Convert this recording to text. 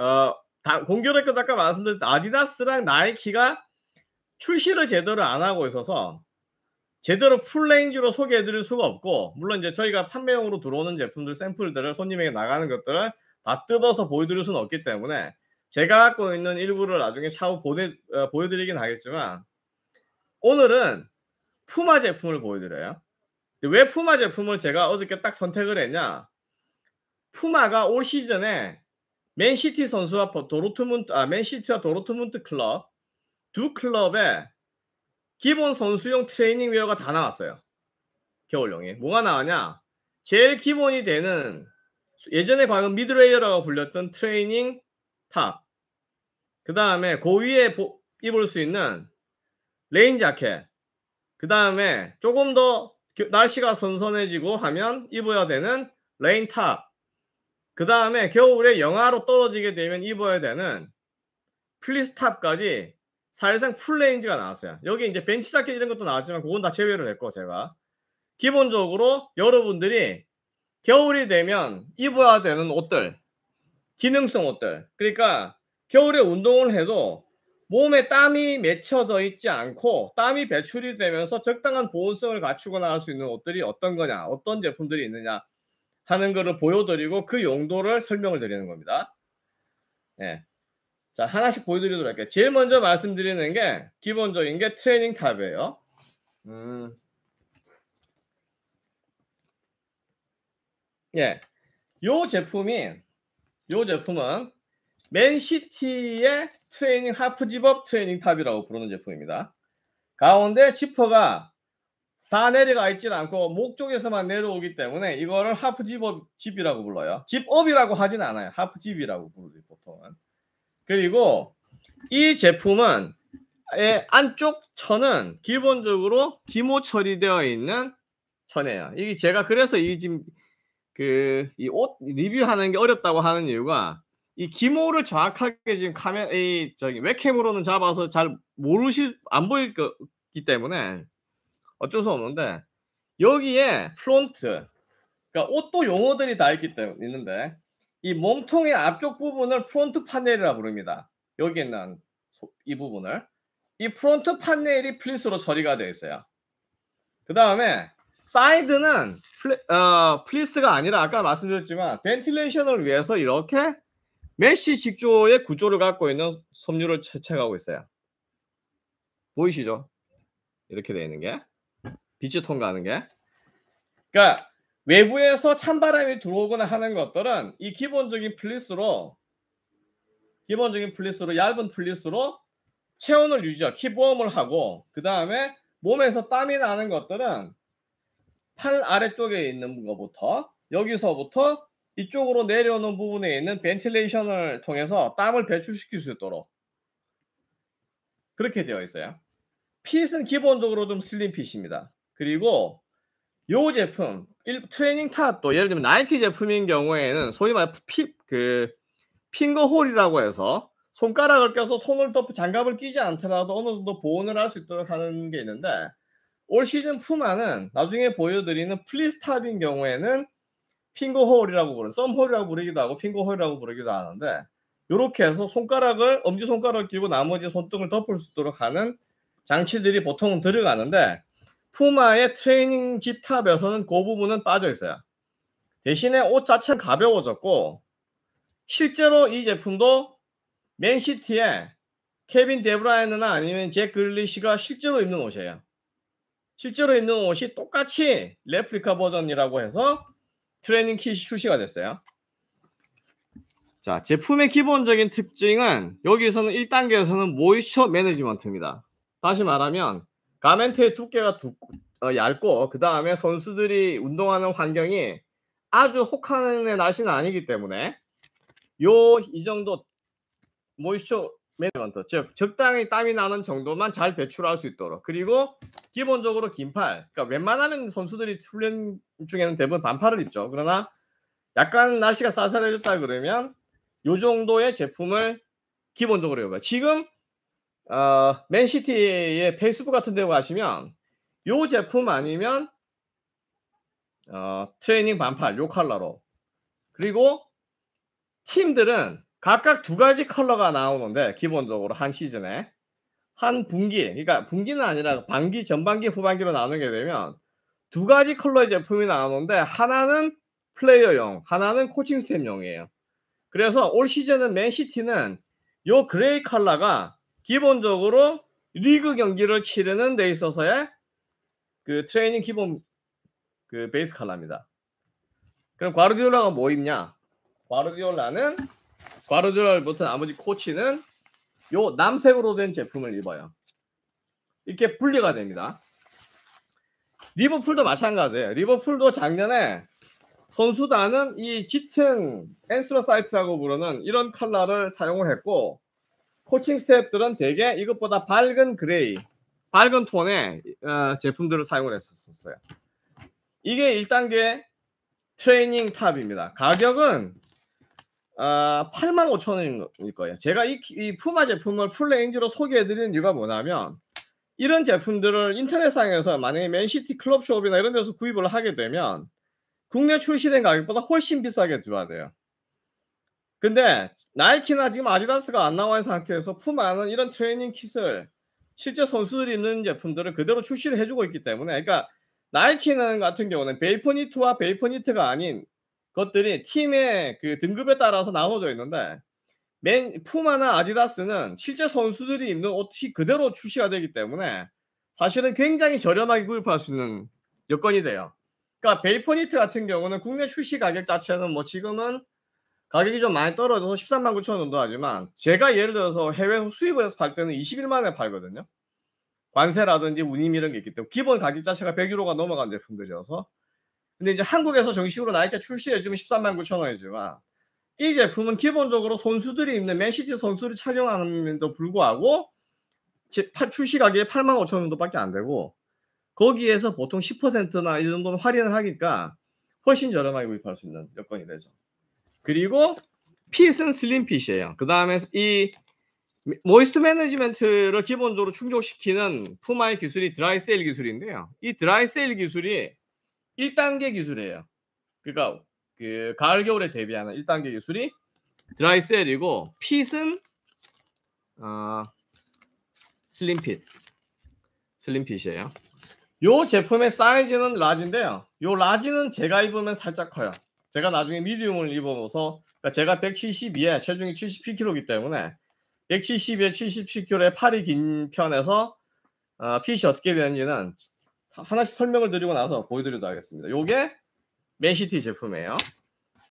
어, 공교롭게 도 아까 말씀드린 아디다스랑 나이키가 출시를 제대로 안 하고 있어서 제대로 풀레인지로 소개해드릴 수가 없고 물론 이제 저희가 판매용으로 들어오는 제품들 샘플들을 손님에게 나가는 것들을 다 뜯어서 보여드릴 수는 없기 때문에 제가 갖고 있는 일부를 나중에 차후 보내, 어, 보여드리긴 하겠지만 오늘은 푸마 제품을 보여드려요. 왜 푸마 제품을 제가 어저께 딱 선택을 했냐? 푸마가 올 시즌에 맨시티 선수와 도르트문트 아 맨시티와 도르트문트 클럽 두 클럽에 기본 선수용 트레이닝 웨어가 다 나왔어요. 겨울용에 뭐가 나왔냐? 제일 기본이 되는 예전에 과연 미드레이어라고 불렸던 트레이닝 탑. 그 다음에 고위에 그 보, 입을 수 있는 레인 자켓. 그 다음에 조금 더 날씨가 선선해지고 하면 입어야 되는 레인 탑. 그 다음에 겨울에 영하로 떨어지게 되면 입어야 되는 플리스탑까지 사실상 풀레인지가 나왔어요. 여기 이제 벤치 자켓 이런 것도 나왔지만 그건 다 제외를 했고 제가 기본적으로 여러분들이 겨울이 되면 입어야 되는 옷들 기능성 옷들 그러니까 겨울에 운동을 해도 몸에 땀이 맺혀져 있지 않고 땀이 배출이 되면서 적당한 보온성을 갖추고나갈수 있는 옷들이 어떤 거냐 어떤 제품들이 있느냐 하는 것을 보여드리고 그 용도를 설명을 드리는 겁니다. 예. 자, 하나씩 보여드리도록 할게요. 제일 먼저 말씀드리는 게 기본적인 게 트레이닝 탑이에요. 음. 예. 요 제품이 요 제품은 맨시티의 트레이닝 하프 집업 트레이닝 탑이라고 부르는 제품입니다. 가운데 지퍼가 다 내려가 있지는 않고 목 쪽에서만 내려오기 때문에 이거를 하프 집업 집이라고 불러요. 집업이라고 하진 않아요. 하프 집이라고 부르죠 보통은. 그리고 이 제품은 안쪽 천은 기본적으로 기모 처리되어 있는 천이에요. 이게 제가 그래서 이 지금 그 이 옷 리뷰하는 게 어렵다고 하는 이유가 이 기모를 정확하게 지금 카메 이 저기 웹캠으로는 잡아서 잘 모르시 안 보일 거기 때문에 어쩔 수 없는데 여기에 프론트 그러니까 옷도 용어들이 다 있기 때문에 있는데 이 몸통의 앞쪽 부분을 프론트 파넬이라 부릅니다. 여기 있는 이 부분을 이 프론트 파넬이 플리스로 처리가 되어 있어요. 그 다음에 사이드는 플리, 어, 플리스가 아니라 아까 말씀드렸지만 벤틸레이션을 위해서 이렇게 메쉬 직조의 구조를 갖고 있는 섬유를 채택하고 있어요. 보이시죠? 이렇게 되어 있는 게. 빛이 통과하는 게. 그러니까 외부에서 찬바람이 들어오거나 하는 것들은 이 기본적인 플리스로 기본적인 플리스로 얇은 플리스로 체온을 유지하고 키보험을 하고 그 다음에 몸에서 땀이 나는 것들은 팔 아래쪽에 있는 것부터 여기서부터 이쪽으로 내려오는 부분에 있는 벤틸레이션을 통해서 땀을 배출시킬 수 있도록 그렇게 되어 있어요. 핏은 기본적으로 좀 슬림 핏입니다. 그리고 요 제품 트레이닝 탑도 예를 들면 나이키 제품인 경우에는 소위 말해 피, 그 핑거홀이라고 해서 손가락을 껴서 손을 덮고 장갑을 끼지 않더라도 어느 정도 보온을 할 수 있도록 하는 게 있는데 올 시즌 푸마는 나중에 보여드리는 플리스탑인 경우에는 핑거홀이라고 부르는 썸홀이라고 부르기도 하고 핑거홀이라고 부르기도 하는데 이렇게 해서 손가락을 엄지손가락을 끼고 나머지 손등을 덮을 수 있도록 하는 장치들이 보통 들어가는데 푸마의 트레이닝 집탑에서는 그 부분은 빠져 있어요. 대신에 옷 자체는 가벼워졌고 실제로 이 제품도 맨시티에 케빈 데브라이너나 아니면 잭 글리시가 실제로 입는 옷이에요. 실제로 입는 옷이 똑같이 레플리카 버전이라고 해서 트레이닝 킷이 출시가 됐어요. 자, 제품의 기본적인 특징은 여기서는 1단계에서는 모이처 매니지먼트입니다. 다시 말하면 가멘트의 두께가 두, 어, 얇고 어, 그 다음에 선수들이 운동하는 환경이 아주 혹하는 날씨는 아니기 때문에 요 이 정도 모이스처 매니먼트 즉 적당히 땀이 나는 정도만 잘 배출할 수 있도록 그리고 기본적으로 긴팔 그러니까 웬만하면 선수들이 훈련 중에는 대부분 반팔을 입죠 그러나 약간 날씨가 쌀쌀해졌다 그러면 요 정도의 제품을 기본적으로 입어요 지금 어, 맨시티의 페이스북 같은 데 가시면 요 제품 아니면 어, 트레이닝 반팔 요 컬러로 그리고 팀들은 각각 두 가지 컬러가 나오는데 기본적으로 한 시즌에 한 분기 그러니까 분기는 아니라 반기 전반기 후반기로 나누게 되면 두 가지 컬러의 제품이 나오는데 하나는 플레이어용 하나는 코칭 스텝용이에요 그래서 올 시즌은 맨시티는 요 그레이 컬러가 기본적으로 리그 경기를 치르는 데 있어서의 그 트레이닝 기본 그 베이스 칼라입니다. 그럼 과르디올라가 뭐 입냐? 과르디올라는 과르디올라를 붙은 나머지 코치는 요 남색으로 된 제품을 입어요. 이렇게 분리가 됩니다. 리버풀도 마찬가지예요. 리버풀도 작년에 선수단은 이 짙은 엔스러 사이트라고 부르는 이런 컬러를 사용을 했고 코칭 스텝들은 대개 이것보다 밝은 그레이, 밝은 톤의 어, 제품들을 사용을 했었어요. 이게 1단계 트레이닝 탑입니다. 가격은 어, 8만 5천 원일 거예요. 제가 이, 이 푸마 제품을 풀레인지로 소개해드리는 이유가 뭐냐면 이런 제품들을 인터넷상에서 만약에 맨시티 클럽숍이나 이런 데서 구입을 하게 되면 국내 출시된 가격보다 훨씬 비싸게 줘야 돼요. 근데 나이키나 지금 아디다스가 안 나와 있는 상태에서 푸마는 이런 트레이닝 킷을 실제 선수들이 입는 제품들을 그대로 출시를 해주고 있기 때문에 그러니까 나이키는 같은 경우는 베이퍼니트와 베이퍼니트가 아닌 것들이 팀의 그 등급에 따라서 나눠져 있는데 맨 푸마나 아디다스는 실제 선수들이 입는 옷이 그대로 출시가 되기 때문에 사실은 굉장히 저렴하게 구입할 수 있는 여건이 돼요. 그러니까 베이퍼니트 같은 경우는 국내 출시 가격 자체는 뭐 지금은 가격이 좀 많이 떨어져서 13만 9천 원 정도 하지만 제가 예를 들어서 해외 수입을 해서 팔 때는 20일 만에 팔거든요. 관세라든지 운임 이런 게 있기 때문에 기본 가격 자체가 100유로가 넘어간 제품들이어서 근데 이제 한국에서 정식으로 나이키 출시해주면 13만 9천 원이지만 이 제품은 기본적으로 선수들이 입는 맨시티 선수를 착용하는데도 불구하고 출시 가격이 8만 5천 원도밖에 안 되고 거기에서 보통 10%나 이 정도는 할인을 하니까 훨씬 저렴하게 구입할 수 있는 여건이 되죠. 그리고 핏은 슬림핏이에요. 그 다음에 이 모이스트 매니지먼트를 기본적으로 충족시키는 푸마의 기술이 드라이 세일 기술인데요. 이 드라이 세일 기술이 1단계 기술이에요. 그러니까 그 가을 겨울에 대비하는 1단계 기술이 드라이 세일이고 핏은 어, 슬림 핏 슬림 핏이에요. 요 제품의 사이즈는 라지인데요. 요 라지는 제가 입으면 살짝 커요. 제가 나중에 미디움을 입어서 그러 그러니까 제가 172에 체중이 77kg이기 때문에 1 7 2에 77kg의 팔이 긴 편에서 어, 핏이 어떻게 되는지는 하나씩 설명을 드리고 나서 보여드리도록 하겠습니다. 요게 맨시티 제품이에요.